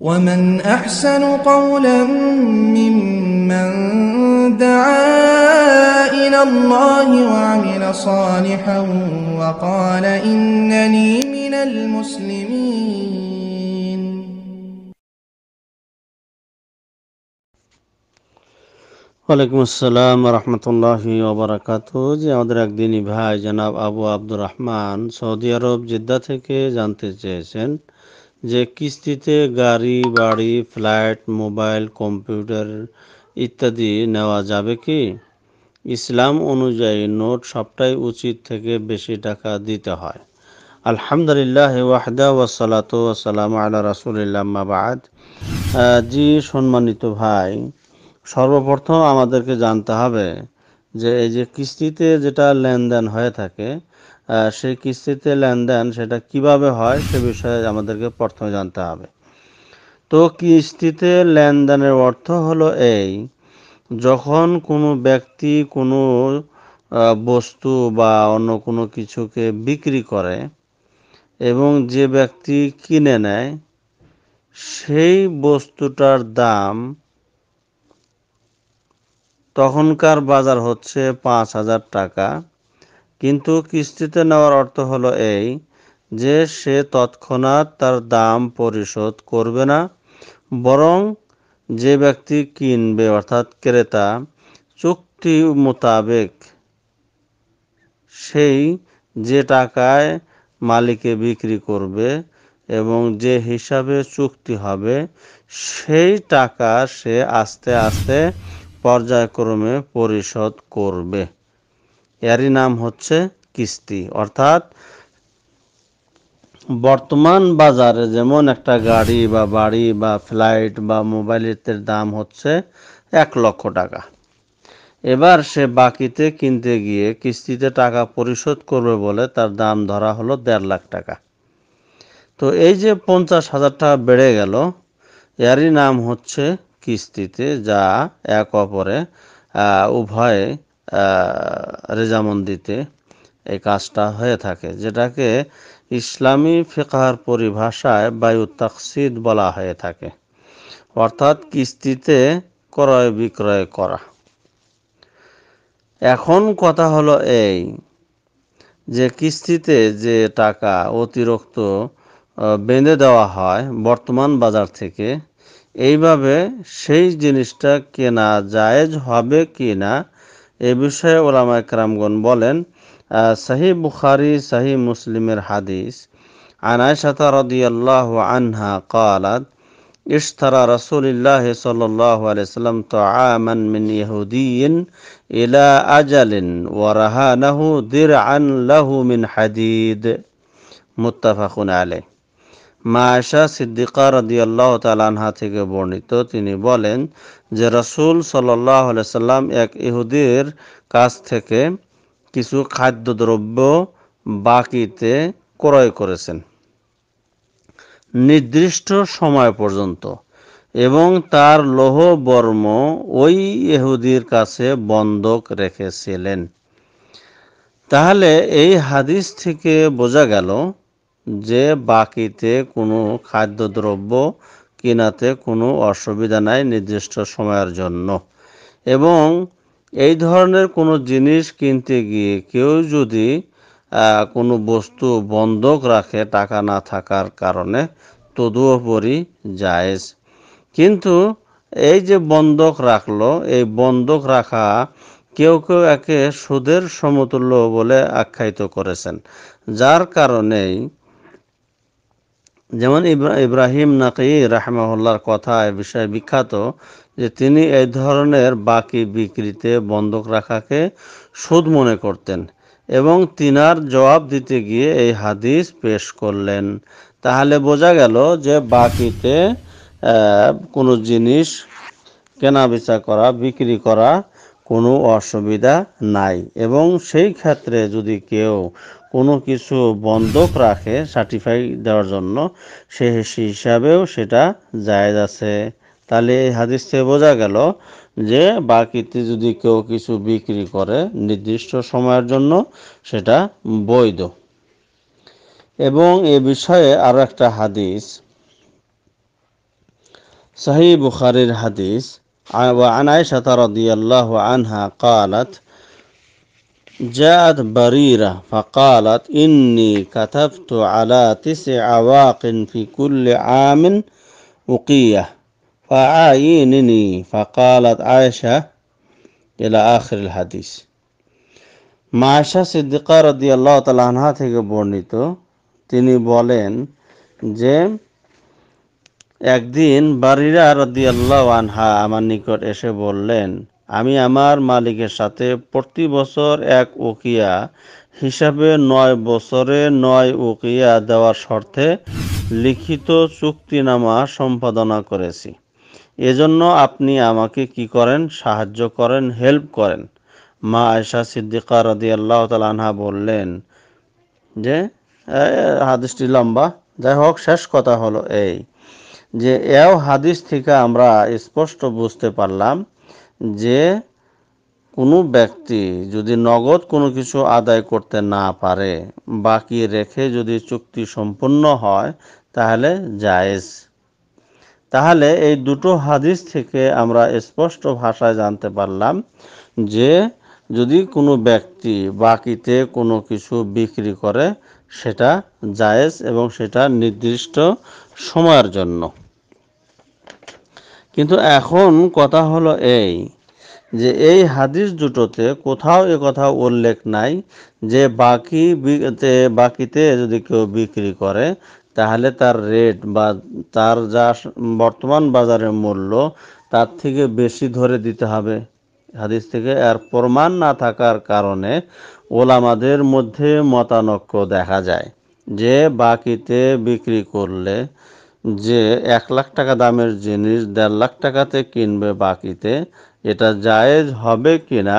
ومن أحسن قولا ممن دعا إلى الله وعمل صالحا وقال إنني من المسلمين وعليكم السلام ورحمة الله وبركاته جي عمدر اقديني بهاي جناب أبو عبد الرحمن سعودي رب جدتك جانتي جيسن যে কিস্তিতে গাড়ি বাড়ি ফ্ল্যাট মোবাইল কম্পিউটার ইত্যাদি নেওয়া যাবে কি ইসলাম অনুযায়ী নোট সবটাই উচিত থেকে বেশি টাকা দিতে হয় আলহামদুলিল্লাহ ওয়াহদা ওয়াসালাত ওয়াসালাম আল্লাহ রাসুলিল্লাম বাদ জি সম্মানিত ভাই সর্বপ্রথম আমাদেরকে জানতে হবে যে এই যে কিস্তিতে যেটা লেনদেন হয়ে থাকে সেই কিস্তিতে লেনদেন সেটা কিভাবে হয় সে বিষয়ে আমাদেরকে প্রথমে জানতে হবে তো কিস্তিতে লেনদেনের অর্থ হলো এই যখন কোনো ব্যক্তি কোনো বস্তু বা অন্য কোনো কিছুকে বিক্রি করে এবং যে ব্যক্তি কিনে নেয় সেই বস্তুটার দাম তখনকার বাজার হচ্ছে পাঁচ হাজার টাকা কিন্তু কিস্তিতে নেওয়ার অর্থ হলো এই যে সে তৎক্ষণাৎ তার দাম পরিশোধ করবে না বরং যে ব্যক্তি কিনবে অর্থাৎ ক্রেতা চুক্তি মোতাবেক সেই যে টাকায় মালিকে বিক্রি করবে এবং যে হিসাবে চুক্তি হবে সেই টাকা সে আস্তে আস্তে পর্যায়ক্রমে পরিশোধ করবে এরই নাম হচ্ছে কিস্তি অর্থাৎ বর্তমান বাজারে যেমন একটা গাড়ি বা বাড়ি বা ফ্লাইট বা মোবাইলের দাম হচ্ছে এক লক্ষ টাকা এবার সে বাকিতে কিনতে গিয়ে কিস্তিতে টাকা পরিশোধ করবে বলে তার দাম ধরা হলো দেড় লাখ টাকা তো এই যে পঞ্চাশ হাজার টাকা বেড়ে গেল এরই নাম হচ্ছে কিস্তিতে যা এক অপরে উভয়ে রেজামন্দিতে এই কাজটা হয়ে থাকে যেটাকে ইসলামী ফেকার পরিভাষায় বায়ু তাকসিদ বলা হয়ে থাকে অর্থাৎ কিস্তিতে ক্রয় বিক্রয় করা এখন কথা হলো এই যে কিস্তিতে যে টাকা অতিরিক্ত বেঁধে দেওয়া হয় বর্তমান বাজার থেকে এইভাবে সেই জিনিসটা কেনা জায়েজ হবে কি না এ বিষয়ে ওলামা একরামগণ বলেন সাহি বুখারি সাহি মুসলিমের হাদিস عن عائشة رضي الله عنها قالت اشترى رسول الله صلى الله عليه وسلم طعاما من يهودي إلى أجل ورهانه درعا له من حديد متفق عليه মায়েশা সিদ্দিকা আল্লাহ তালানহা থেকে বর্ণিত তিনি বলেন যে রসুল সাল্লাম এক ইহুদির কাছ থেকে কিছু খাদ্যদ্রব্য বাকিতে ক্রয় করেছেন নির্দিষ্ট সময় পর্যন্ত এবং তার লোহ বর্ম ওই ইহুদির কাছে বন্ধক রেখেছিলেন তাহলে এই হাদিস থেকে বোঝা গেল যে বাকিতে কোনো খাদ্যদ্রব্য কেনাতে কোনো অসুবিধা নাই নির্দিষ্ট সময়ের জন্য এবং এই ধরনের কোনো জিনিস কিনতে গিয়ে কেউ যদি কোনো বস্তু বন্ধক রাখে টাকা না থাকার কারণে তদুপরি জায়েজ কিন্তু এই যে বন্ধক রাখলো এই বন্ধক রাখা কেউ কেউ একে সুদের সমতুল্য বলে আখ্যায়িত করেছেন যার কারণেই যেমন ইব্রাহিম নাকি রাহমাহুল্লার কথা এ বিষয়ে বিখ্যাত যে তিনি এই ধরনের বাকি বিক্রিতে বন্ধক রাখাকে সুদ মনে করতেন এবং তিনার জবাব দিতে গিয়ে এই হাদিস পেশ করলেন তাহলে বোঝা গেল যে বাকিতে কোনো জিনিস কেনা বেচা করা বিক্রি করা কোনো অসুবিধা নাই এবং সেই ক্ষেত্রে যদি কেউ কোনো কিছু বন্ধক রাখে সার্টিফাই দেওয়ার জন্য সে হিসাবেও সেটা জায়েজ আছে তাহলে এই হাদিস থেকে বোঝা গেল যে বাকিতে যদি কেউ কিছু বিক্রি করে নির্দিষ্ট সময়ের জন্য সেটা বৈধ এবং এ বিষয়ে আরও একটা হাদিস সাহি বুখারির হাদিস আনায় عائشة رضي আনহা কালাত جاءت بريرة فقالت إني كتبت على تسع عواق في كل عام وقية فعاينني فقالت عائشة إلى آخر الحديث মায়েশা সিদ্দিকা রদি আল্লাহ তালাহা থেকে বর্ণিত তিনি বলেন যে একদিন বারিরা রদি আল্লাহ আনহা আমার নিকট এসে বললেন আমি আমার মালিকের সাথে প্রতি বছর এক ওকিয়া হিসাবে নয় বছরে নয় ওকিয়া দেওয়ার শর্তে লিখিত চুক্তিনামা সম্পাদনা করেছি এজন্য আপনি আমাকে কি করেন সাহায্য করেন হেল্প করেন মা আয়সা সিদ্দিকা রদি আল্লাহ আনহা বললেন যে হাদিসটি লম্বা যাই হোক শেষ কথা হলো এই যে এও হাদিস থেকে আমরা স্পষ্ট বুঝতে পারলাম যে কোনো ব্যক্তি যদি নগদ কোনো কিছু আদায় করতে না পারে বাকি রেখে যদি চুক্তি সম্পূর্ণ হয় তাহলে জায়েজ তাহলে এই দুটো হাদিস থেকে আমরা স্পষ্ট ভাষায় জানতে পারলাম যে যদি কোনো ব্যক্তি বাকিতে কোনো কিছু বিক্রি করে সেটা জায়েজ এবং সেটা নির্দিষ্ট সময়ের জন্য কিন্তু এখন কথা হলো এই যে এই হাদিস দুটোতে কোথাও এ কথা উল্লেখ নাই যে বাকি বাকিতে যদি কেউ বিক্রি করে তাহলে তার রেট বা তার যা বর্তমান বাজারের মূল্য তার থেকে বেশি ধরে দিতে হবে হাদিস থেকে আর প্রমাণ না থাকার কারণে ওলামাদের মধ্যে মতানক্য দেখা যায় যে বাকিতে বিক্রি করলে যে এক লাখ টাকা দামের জিনিস দেড় লাখ টাকাতে কিনবে বাকিতে এটা জায়েজ হবে কিনা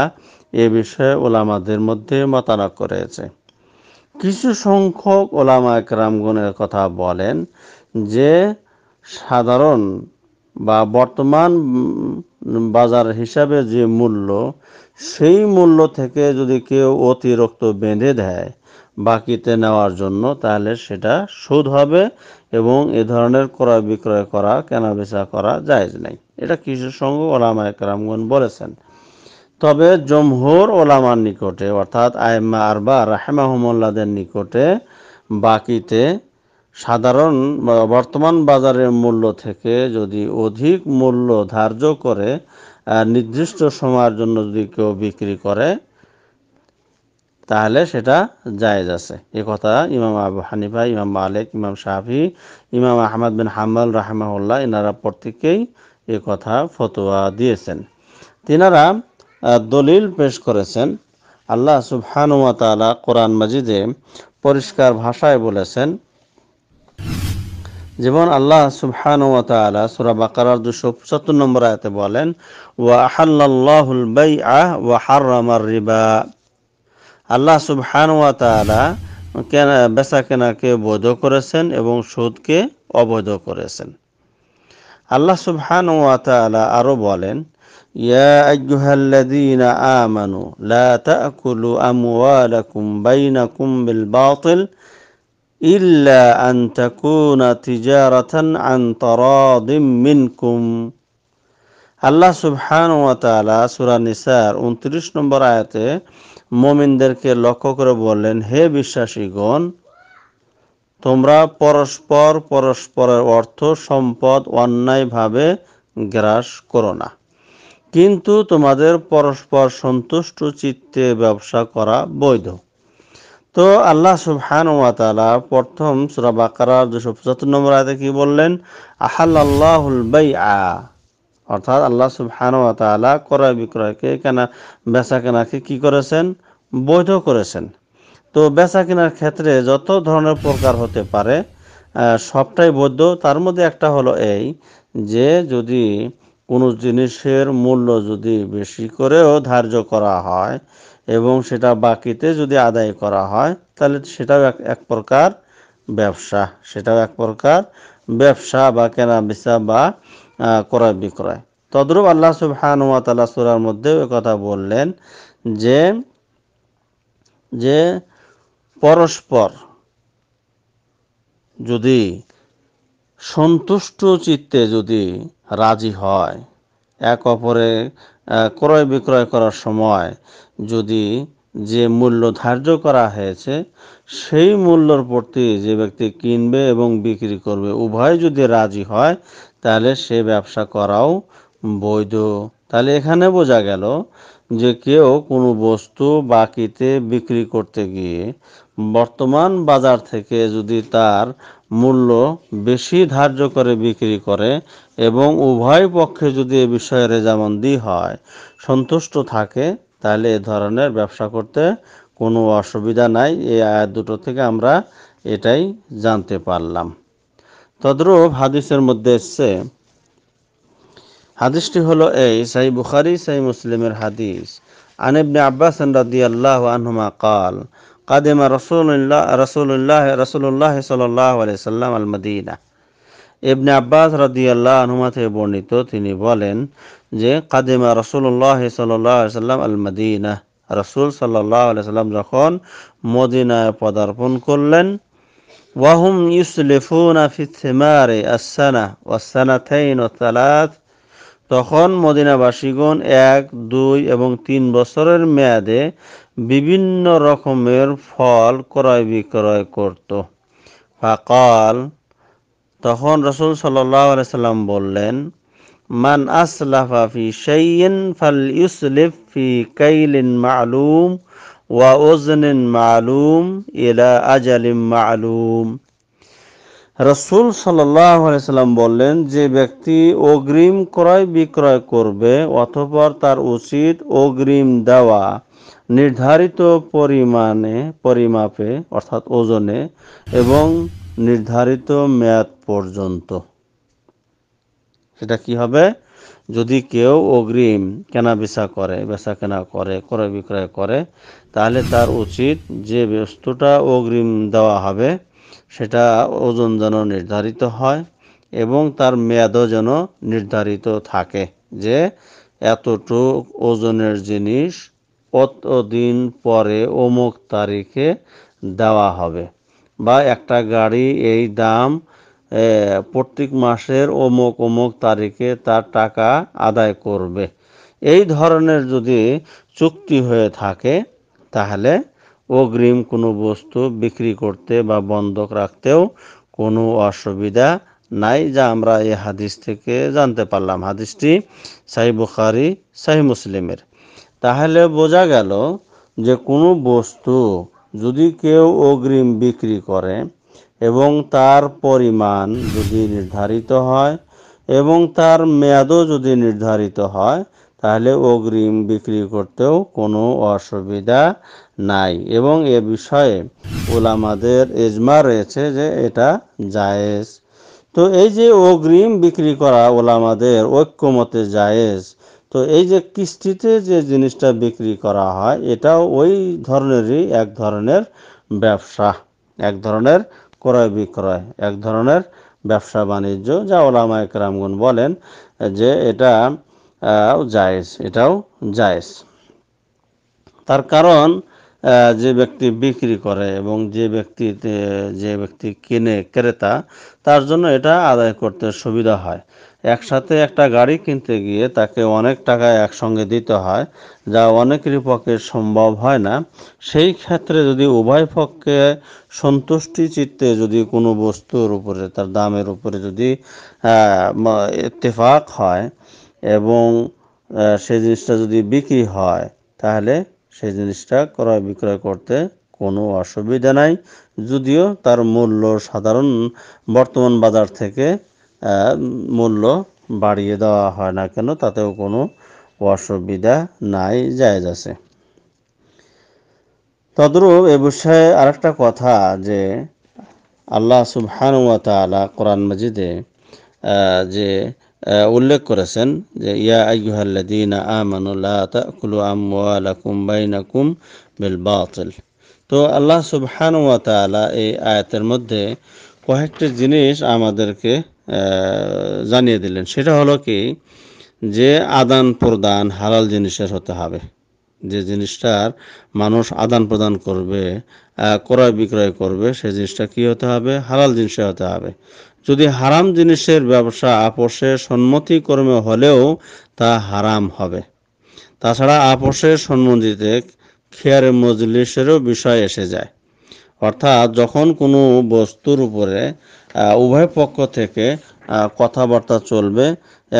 এ বিষয়ে ওলামাদের মধ্যে মতানক করেছে কিছু সংখ্যক ওলামা একরামগণের কথা বলেন যে সাধারণ বা বর্তমান বাজার হিসাবে যে মূল্য সেই মূল্য থেকে যদি কেউ অতিরিক্ত বেঁধে দেয় বাকিতে নেওয়ার জন্য তাহলে সেটা সুদ হবে এবং এ ধরনের ক্রয় বিক্রয় করা কেনাবেচা করা জায়েজ নাই এটা কৃষি সংঘ ওলামা একরামগণ বলেছেন তবে জমহুর ওলামার নিকটে অর্থাৎ আয়মা আরবা রাহেমাহমুল্লাদের নিকটে বাকিতে সাধারণ বর্তমান বাজারের মূল্য থেকে যদি অধিক মূল্য ধার্য করে নির্দিষ্ট সময়ের জন্য যদি কেউ বিক্রি করে তাহলে সেটা জায়েজ আছে এ কথা ইমাম আবু হানিফা ইমাম মালিক ইমাম শাহি ইমাম আহমদ বিন হাম্মাল রাহমাহুল্লাহ এনারা প্রত্যেকেই এ কথা ফতোয়া দিয়েছেন তিনারা দলিল পেশ করেছেন আল্লাহ সুবহানুয়া তালা কোরআন মাজিদে পরিষ্কার ভাষায় বলেছেন যেমন আল্লাহ সুবহান ওয়া তাআলা সূরা বাকারার 275 নম্বর আয়াতে বলেন ওয়া আহাল্লাল্লাহুল বাইআ ওয়া হারামার রিবা আল্লাহ সুবহানুয়া কেনা বেচা কেনাকে বৈধ করেছেন এবং সুদকে অবৈধ করেছেন আল্লাহ সুবহানুয়া তালা আরও বলেন يا أيها الذين آمنوا لا تأكلوا أموالكم بينكم بالباطل আন أن تكون تجارة عن تراض আল্লাহ সুবহান ও তালা সুরা নিসার উনত্রিশ নম্বর আয়াতে মমিনদেরকে লক্ষ্য করে বললেন হে বিশ্বাসীগণ তোমরা পরস্পর পরস্পরের অর্থ সম্পদ অন্যায়ভাবে গ্রাস করো না কিন্তু তোমাদের পরস্পর সন্তুষ্ট চিত্তে ব্যবসা করা বৈধ তো আল্লাহ সুবহান ওয়াতালা প্রথম সুরা বাকারার দুশো পঁচাত্তর নম্বর আয়তে কি বললেন আহাল আল্লাহুল বাই আ অর্থাৎ আল্লাহ সুবহান তালা ক্রয় বিক্রয়কে কেনা বেচা কেনাকে কী করেছেন বৈধ করেছেন তো বেচা কেনার ক্ষেত্রে যত ধরনের প্রকার হতে পারে সবটাই বৈধ তার মধ্যে একটা হলো এই যে যদি কোনো জিনিসের মূল্য যদি বেশি করেও ধার্য করা হয় এবং সেটা বাকিতে যদি আদায় করা হয় তাহলে সেটাও এক এক প্রকার ব্যবসা সেটাও এক প্রকার ব্যবসা বা কেনা বেচা বা ক্রয় বিক্রয় তদ্রুপ আল্লাহ সুবহান ওয়া তাআলা সূরার মধ্যে কথা বললেন যে যে পরস্পর যদি সন্তুষ্ট চিত্তে যদি রাজি হয় এক অপরে ক্রয় বিক্রয় করার সময় যদি যে মূল্য ধার্য করা হয়েছে সেই মূল্যর প্রতি যে ব্যক্তি কিনবে এবং বিক্রি করবে উভয় যদি রাজি হয় তাহলে সে ব্যবসা করাও বৈধ তাহলে এখানে বোঝা গেল যে কেউ কোনো বস্তু বাকিতে বিক্রি করতে গিয়ে বর্তমান বাজার থেকে যদি তার মূল্য বেশি ধার্য করে বিক্রি করে এবং উভয় পক্ষে যদি এ বিষয়ে রেজামন্দি হয় সন্তুষ্ট থাকে তাহলে এ ধরনের ব্যবসা করতে কোনো অসুবিধা নাই এই আয়াত দুটো থেকে আমরা এটাই জানতে পারলাম তদ্রূপ হাদিসের মধ্যে এসছে হাদিসটি হলো এই সাই বুখারি সাই মুসলিমের হাদিস عن আব্বাস عباس رضي الله عنهما قال قدم رسول الله رسول الله رسول الله صلى الله عليه وسلم المدينة ابن عباس رضي থেকে বর্ণিত তিনি বলেন যে কাদেমা রসুল্লাহ সাল্লাহ সাল্লাম আল মদিনা রসুল সাল্লাহ আলাইসাল্লাম যখন মদিনায় পদার্পণ করলেন ওয়াহুম ইউসলেফুনা ফিথেমারে আসানা ওয়াসানাথাইন ও তালাত তখন মদিনাবাসীগণ এক দুই এবং তিন বছরের মেয়াদে বিভিন্ন রকমের ফল ক্রয় বিক্রয় করত ফাকাল তখন রসুল সাল্লাম বললেন মান আসলাফা ফি শাইইন ফাল ইউসলিফ ফি কাইলিন মা'লুম ওয়াউজন মালুম ইলা আজালিম মালুম রসুল সাল্লাম বললেন যে ব্যক্তি অগ্রিম ক্রয় বিক্রয় করবে অথবা তার উচিত অগ্রিম দেওয়া নির্ধারিত পরিমাণে পরিমাপে অর্থাৎ ওজনে এবং নির্ধারিত মেয়াদ পর্যন্ত সেটা কি হবে যদি কেউ অগ্রিম কেনা বেচা করে বেচা কেনা করে ক্রয় বিক্রয় করে তাহলে তার উচিত যে বস্তুটা অগ্রিম দেওয়া হবে সেটা ওজন যেন নির্ধারিত হয় এবং তার মেয়াদও যেন নির্ধারিত থাকে যে এতটুকু ওজনের জিনিস দিন পরে অমুক তারিখে দেওয়া হবে বা একটা গাড়ি এই দাম প্রত্যেক মাসের অমুক অমুক তারিখে তার টাকা আদায় করবে এই ধরনের যদি চুক্তি হয়ে থাকে তাহলে অগ্রিম কোনো বস্তু বিক্রি করতে বা বন্ধক রাখতেও কোনো অসুবিধা নাই যা আমরা এই হাদিস থেকে জানতে পারলাম হাদিসটি সাহি বুখারি সাহি মুসলিমের তাহলে বোঝা গেল যে কোনো বস্তু যদি কেউ অগ্রিম বিক্রি করে এবং তার পরিমাণ যদি নির্ধারিত হয় এবং তার মেয়াদও যদি নির্ধারিত হয় তাহলে অগ্রিম বিক্রি করতেও কোনো অসুবিধা নাই এবং এ বিষয়ে ওলামাদের এজমা রয়েছে যে এটা জায়েজ তো এই যে অগ্রিম বিক্রি করা ওলামাদের ঐক্যমতে জায়েজ তো এই যে কিস্তিতে যে জিনিসটা বিক্রি করা হয় এটাও ওই ধরনেরই এক ধরনের ব্যবসা এক ধরনের ক্রয় বিক্রয় এক ধরনের ব্যবসা বাণিজ্য যা ওলামা একরামগুন বলেন যে এটা জায়েজ এটাও জায়েজ তার কারণ যে ব্যক্তি বিক্রি করে এবং যে ব্যক্তি যে ব্যক্তি কিনে ক্রেতা তার জন্য এটা আদায় করতে সুবিধা হয় একসাথে একটা গাড়ি কিনতে গিয়ে তাকে অনেক টাকা একসঙ্গে দিতে হয় যা অনেকেরই পক্ষে সম্ভব হয় না সেই ক্ষেত্রে যদি উভয় পক্ষে সন্তুষ্টি চিত্তে যদি কোনো বস্তুর উপরে তার দামের উপরে যদি ইত্তেফাক হয় এবং সেই জিনিসটা যদি বিক্রি হয় তাহলে সেই জিনিসটা ক্রয় বিক্রয় করতে কোনো অসুবিধা নাই যদিও তার মূল্য সাধারণ বর্তমান বাজার থেকে মূল্য বাড়িয়ে দেওয়া হয় না কেন তাতেও কোনো অসুবিধা নাই জায়জ আছে তদ্রুপ এ বিষয়ে আরেকটা কথা যে আল্লাহ সুবহানুয়ালা কোরআন মজিদে যে উল্লেখ করেছেন যে ইয়া আইহাল্লাদিন আমানুল্লাহকুলু আমালাকুম বাইনাকুম বিল বাতিল তো আল্লাহ সুবহানুয়ালা এই আয়াতের মধ্যে কয়েকটি জিনিস আমাদেরকে জানিয়ে দিলেন সেটা হলো কি যে আদান প্রদান হালাল জিনিসের হতে হবে যে জিনিসটার মানুষ আদান প্রদান করবে ক্রয় বিক্রয় করবে সে জিনিসটা কি হতে হবে হালাল জিনিসে হতে হবে যদি হারাম জিনিসের ব্যবসা আপোষে কর্মে হলেও তা হারাম হবে তাছাড়া আপোষের সম্মতিতে খেয়ার মজলিসেরও বিষয় এসে যায় অর্থাৎ যখন কোনো বস্তুর উপরে উভয় পক্ষ থেকে কথাবার্তা চলবে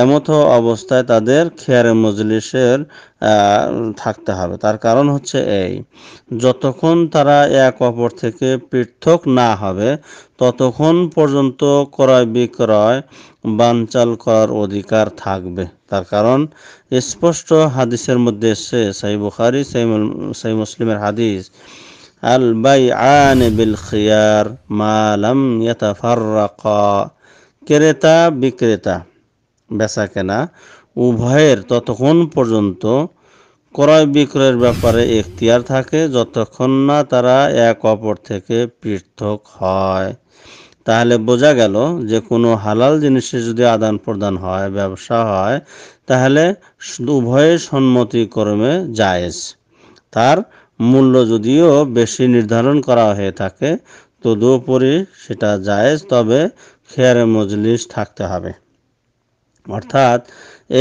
এমত অবস্থায় তাদের খেয়ার মজলিসের থাকতে হবে তার কারণ হচ্ছে এই যতক্ষণ তারা এক অপর থেকে পৃথক না হবে ততক্ষণ পর্যন্ত ক্রয় বিক্রয় বানচাল করার অধিকার থাকবে তার কারণ স্পষ্ট হাদিসের মধ্যে এসছে সাই বুখারি সাই মুসলিমের হাদিস আল বাই আন বিল খিয়ার মালাম ইয়াতাফাররাক ক্রেতা বিক্রেতা বেচা কেনা উভয়ের ততক্ষণ পর্যন্ত ক্রয় বিক্রয়ের ব্যাপারে এখতিয়ার থাকে যতক্ষণ না তারা এক অপর থেকে পৃথক হয় তাহলে বোঝা গেল যে কোনো হালাল জিনিসে যদি আদান প্রদান হয় ব্যবসা হয় তাহলে উভয়ে সম্মতিক্রমে জায়েজ তার মূল্য যদিও বেশি নির্ধারণ করা হয়ে থাকে তদুপরি সেটা জায়েজ তবে খেয়ারে মজলিস থাকতে হবে অর্থাৎ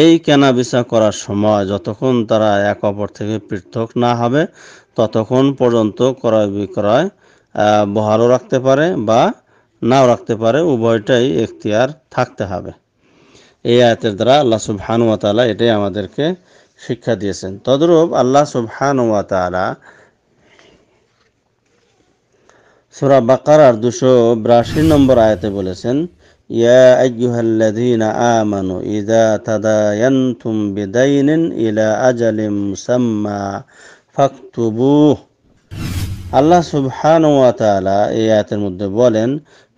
এই কেনা বেচা করার সময় যতক্ষণ তারা এক অপর থেকে পৃথক না হবে ততক্ষণ পর্যন্ত ক্রয় বিক্রয় বহালও রাখতে পারে বা নাও রাখতে পারে উভয়টাই এখতিয়ার থাকতে হবে এই আয়াতের দ্বারা আল্লাহ সুবহানু তালা এটাই আমাদেরকে শিক্ষা দিয়েছেন তদরূপ আল্লাহ সুবহান ওয়া তালা সুরা বাকারার দুশো বিরাশি নম্বর আয়াতে বলেছেন ইয়া আমানু ইযা বিদাইনিন ইলা আজালিম মুসাম্মা আল্লাহ সুবহান ওয়া তাআলা এই আয়াতের মধ্যে বলেন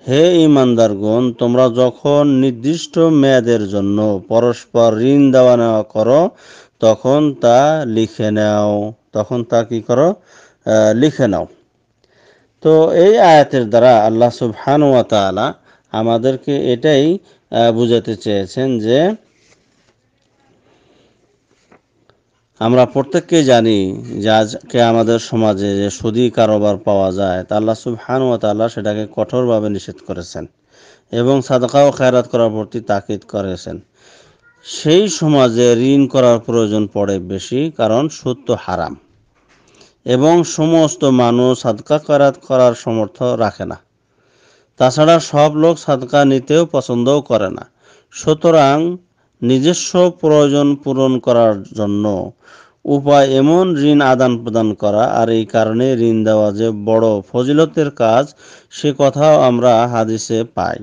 হে ইমানদারগণ তোমরা যখন নির্দিষ্ট মেয়াদের জন্য পরস্পর ঋণ দেওয়া নেওয়া করো তখন তা লিখে নাও তখন তা কি করো লিখে নাও তো এই আয়াতের দ্বারা আল্লাহ সুবহান ওয়া তালা আমাদেরকে এটাই বুঝাতে চেয়েছেন যে আমরা প্রত্যেককে জানি যে আজকে আমাদের সমাজে যে সুদী কারোবার পাওয়া যায় তা আল্লাহ সুবহান ওয়া তালা সেটাকে কঠোরভাবে নিষেধ করেছেন এবং সাদকা ও খায়রাত করার প্রতি তাকিদ করেছেন সেই সমাজে ঋণ করার প্রয়োজন পড়ে বেশি কারণ সত্য হারাম এবং সমস্ত মানুষ সাদকা করাত করার সমর্থ রাখে না তাছাড়া সব লোক সাদকা নিতেও পছন্দও করে না সুতরাং নিজস্ব প্রয়োজন পূরণ করার জন্য উপায় এমন ঋণ আদান প্রদান করা আর এই কারণে ঋণ দেওয়া যে বড় ফজিলতের কাজ সে কথাও আমরা হাদিসে পাই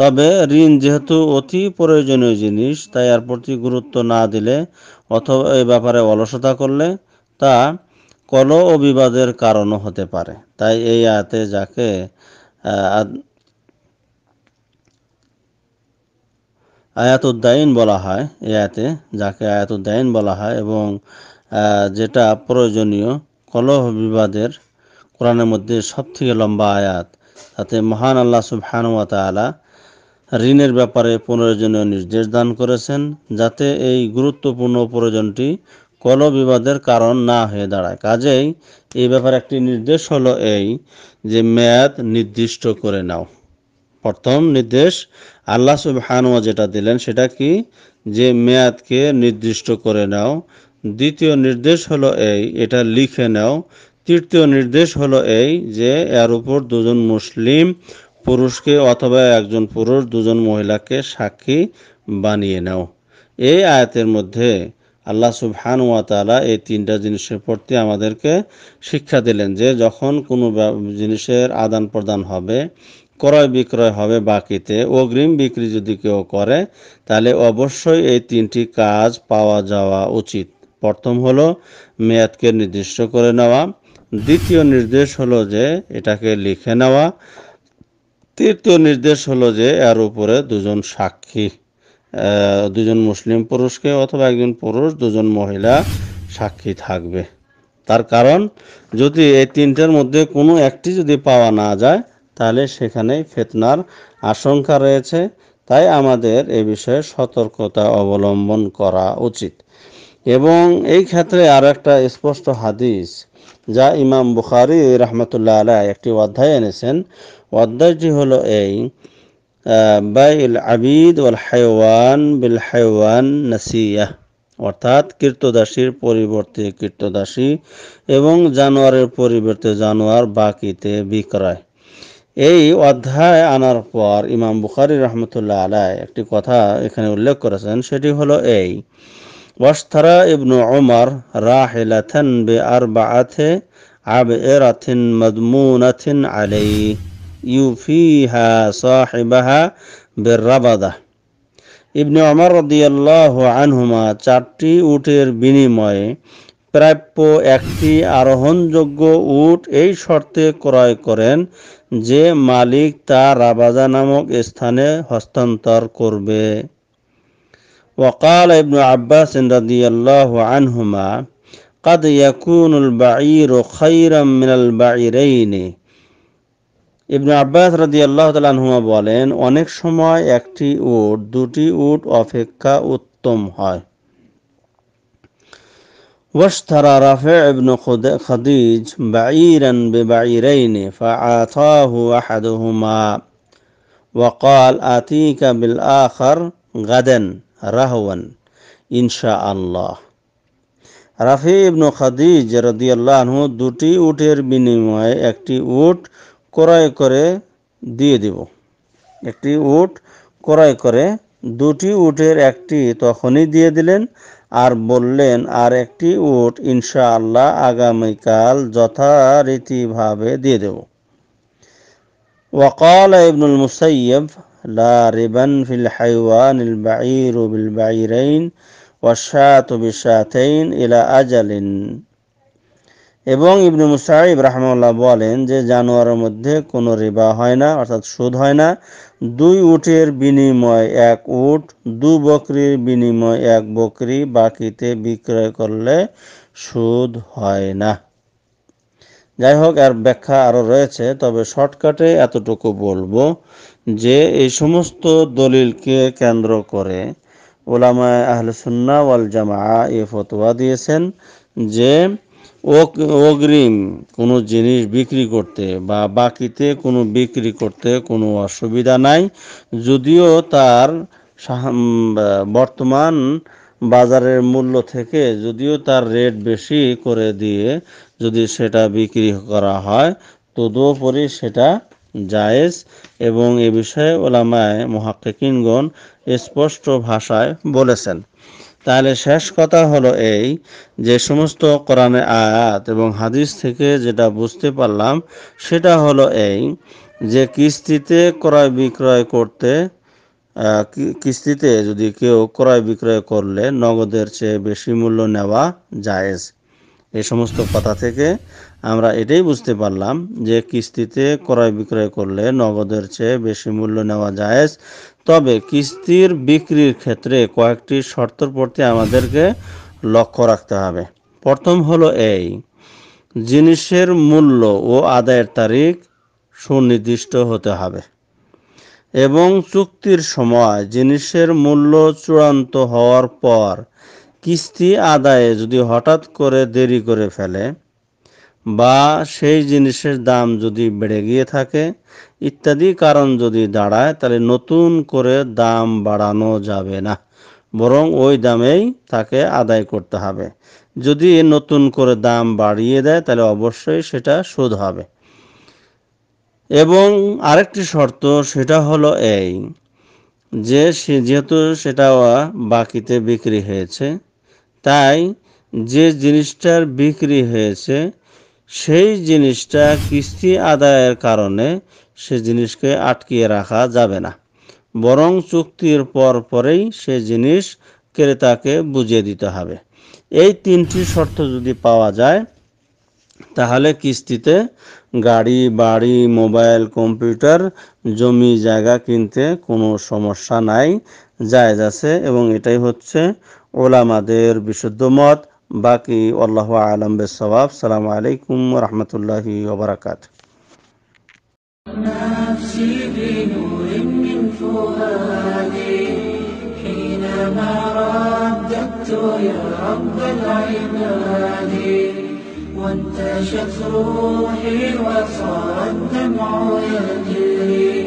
তবে ঋণ যেহেতু অতি প্রয়োজনীয় জিনিস তাই এর প্রতি গুরুত্ব না দিলে অথবা এ ব্যাপারে অলসতা করলে তা কল ও বিবাদের কারণও হতে পারে তাই এই আয়াতে যাকে আয়াত উদ্দায়ন বলা হয় এ আয়াতে যাকে আয়াত উদ্দায়ন বলা হয় এবং যেটা প্রয়োজনীয় কলহ বিবাদের কোরআনের মধ্যে সবথেকে লম্বা আয়াত তাতে মহান আল্লাহ সুবহানুয়া তালা ঋণের ব্যাপারে প্রয়োজনীয় নির্দেশ দান করেছেন যাতে এই গুরুত্বপূর্ণ প্রয়োজনটি কল বিবাদের কারণ না হয়ে দাঁড়ায় কাজেই এই ব্যাপারে একটি নির্দেশ হলো এই যে মেয়াদ নির্দিষ্ট করে নাও প্রথম নির্দেশ আল্লাহ সুবহানুয়া যেটা দিলেন সেটা কি যে মেয়াদকে নির্দিষ্ট করে নাও দ্বিতীয় নির্দেশ হলো এই এটা লিখে নাও তৃতীয় নির্দেশ হলো এই যে এর উপর দুজন মুসলিম পুরুষকে অথবা একজন পুরুষ দুজন মহিলাকে সাক্ষী বানিয়ে নাও এই আয়াতের মধ্যে আল্লাহ সুবহান ওয়া তালা এই তিনটা জিনিসের প্রতি আমাদেরকে শিক্ষা দিলেন যে যখন কোনো জিনিসের আদান প্রদান হবে ক্রয় বিক্রয় হবে বাকিতে অগ্রিম বিক্রি যদি কেউ করে তাহলে অবশ্যই এই তিনটি কাজ পাওয়া যাওয়া উচিত প্রথম হলো মেয়াদকে নির্দিষ্ট করে নেওয়া দ্বিতীয় নির্দেশ হলো যে এটাকে লিখে নেওয়া তৃতীয় নির্দেশ হলো যে এর উপরে দুজন সাক্ষী দুজন মুসলিম পুরুষকে অথবা একজন পুরুষ দুজন মহিলা সাক্ষী থাকবে তার কারণ যদি এই তিনটার মধ্যে কোনো একটি যদি পাওয়া না যায় তাহলে সেখানেই ফেতনার আশঙ্কা রয়েছে তাই আমাদের এ বিষয়ে সতর্কতা অবলম্বন করা উচিত এবং এই ক্ষেত্রে আর একটা স্পষ্ট হাদিস যা ইমাম বুখারি রহমতুল্লাহ আলাহ একটি অধ্যায় এনেছেন অধ্যায়টি হল এই বাইল আবিদ ওয়াল হায়ওয়ান বিল হায়ওয়ান নাসিয়া অর্থাৎ কীর্তদাসীর পরিবর্তে কীর্তদাসী এবং জানোয়ারের পরিবর্তে জানোয়ার বাকিতে বিক্রয় এই অধ্যায় আনার পর ইমাম বুখারি রহমতুল্লাহ আলাহ একটি কথা এখানে উল্লেখ করেছেন সেটি হলো এই ওয়াস্তারা ইবনু ওমর রাহেলাথেন বে আর বাথে আব এরাথিন মদমুনাথিন আলাই ইউফিহা সাহেবাহা রাবাদা ইবনে অমর রদিয়াল্লাহ আনহুমা চারটি উটের বিনিময়ে প্রাপ্য একটি আরোহণযোগ্য উট এই শর্তে ক্রয় করেন যে মালিক তা রাবাজা নামক স্থানে হস্তান্তর করবে وقال ابن عباس رضي الله عنهما قد يكون البعير خيرا من البعيرين ابن عباس رضي الله عنهما بولين অনেক সময় একটি উট দুটি উট অপেক্ষা উত্তম হয় واشترى رافع بن خديج بعيرا ببعيرين فأعطاه أحدهما وقال آتيك بالآخر غدا রাহওয়ান ইনশা আল্লাহ রাফি ইবনু খাদিজ রদিয়াল্লাহ দুটি উটের বিনিময়ে একটি উট ক্রয় করে দিয়ে দিব একটি উট ক্রয় করে দুটি উটের একটি তখনই দিয়ে দিলেন আর বললেন আর একটি উট ইনশা আল্লাহ আগামীকাল যথারীতিভাবে দিয়ে দেব ওয়াকাল ইবনুল মুসাইয়ব লা রিবান ফিল হাইওয়ান ইল বাঈরু বিল বাঈরাইন ওয়াশাতু বিশাতাইন আজালিন এবং ইবনু মুসাইব রাহমাল্লাহ বলেন যে জানোয়ারের মধ্যে কোনো রিবা হয় না অর্থাৎ সুদ হয় না দুই উটের বিনিময় এক উট দু বকরির বিনিময় এক বকরি বাকিতে বিক্রয় করলে সুদ হয় না যাই হোক আর ব্যাখ্যা আরও রয়েছে তবে শর্টকাটে এতটুকু বলবো যে এই সমস্ত দলিলকে কেন্দ্র করে ওলামায় আহল সুন্না ওয়াল জামা এ ফতোয়া দিয়েছেন যে অগ্রিম কোনো জিনিস বিক্রি করতে বা বাকিতে কোনো বিক্রি করতে কোনো অসুবিধা নাই যদিও তার বর্তমান বাজারের মূল্য থেকে যদিও তার রেট বেশি করে দিয়ে যদি সেটা বিক্রি করা হয় তদুপরি সেটা জায়েজ এবং এ বিষয়ে ওলামায় মহাকিনগণ স্পষ্ট ভাষায় বলেছেন তাহলে শেষ কথা হলো এই যে সমস্ত কোরআনে আয়াত এবং হাদিস থেকে যেটা বুঝতে পারলাম সেটা হলো এই যে কিস্তিতে ক্রয় বিক্রয় করতে কিস্তিতে যদি কেউ ক্রয় বিক্রয় করলে নগদের চেয়ে বেশি মূল্য নেওয়া জায়েজ এই সমস্ত কথা থেকে আমরা এটাই বুঝতে পারলাম যে কিস্তিতে ক্রয় বিক্রয় করলে নগদের চেয়ে বেশি মূল্য নেওয়া যায় তবে কিস্তির বিক্রির ক্ষেত্রে কয়েকটি শর্তর প্রতি আমাদেরকে লক্ষ্য রাখতে হবে প্রথম হলো এই জিনিসের মূল্য ও আদায়ের তারিখ সুনির্দিষ্ট হতে হবে এবং চুক্তির সময় জিনিসের মূল্য চূড়ান্ত হওয়ার পর কিস্তি আদায়ে যদি হঠাৎ করে দেরি করে ফেলে বা সেই জিনিসের দাম যদি বেড়ে গিয়ে থাকে ইত্যাদি কারণ যদি দাঁড়ায় তাহলে নতুন করে দাম বাড়ানো যাবে না বরং ওই দামেই তাকে আদায় করতে হবে যদি নতুন করে দাম বাড়িয়ে দেয় তাহলে অবশ্যই সেটা শোধ হবে এবং আরেকটি শর্ত সেটা হলো এই যে সে যেহেতু সেটা বাকিতে বিক্রি হয়েছে তাই যে জিনিসটার বিক্রি হয়েছে সেই জিনিসটা কিস্তি আদায়ের কারণে সে জিনিসকে আটকিয়ে রাখা যাবে না বরং চুক্তির পর পরেই সে জিনিস ক্রেতাকে বুঝিয়ে দিতে হবে এই তিনটি শর্ত যদি পাওয়া যায় তাহলে কিস্তিতে গাড়ি বাড়ি মোবাইল কম্পিউটার জমি জায়গা কিনতে কোনো সমস্যা নাই জায়জ আছে এবং এটাই হচ্ছে ওলামাদের বিশুদ্ধ মত বাকি আল্লাহ আলম বেসবাব সালামু আলাইকুম রহমতুল্লাহি ওবরাকাত نفسي بنور من فؤادي حينما رددت يا رب العباد وانتشت روحي وصار الدمع يجري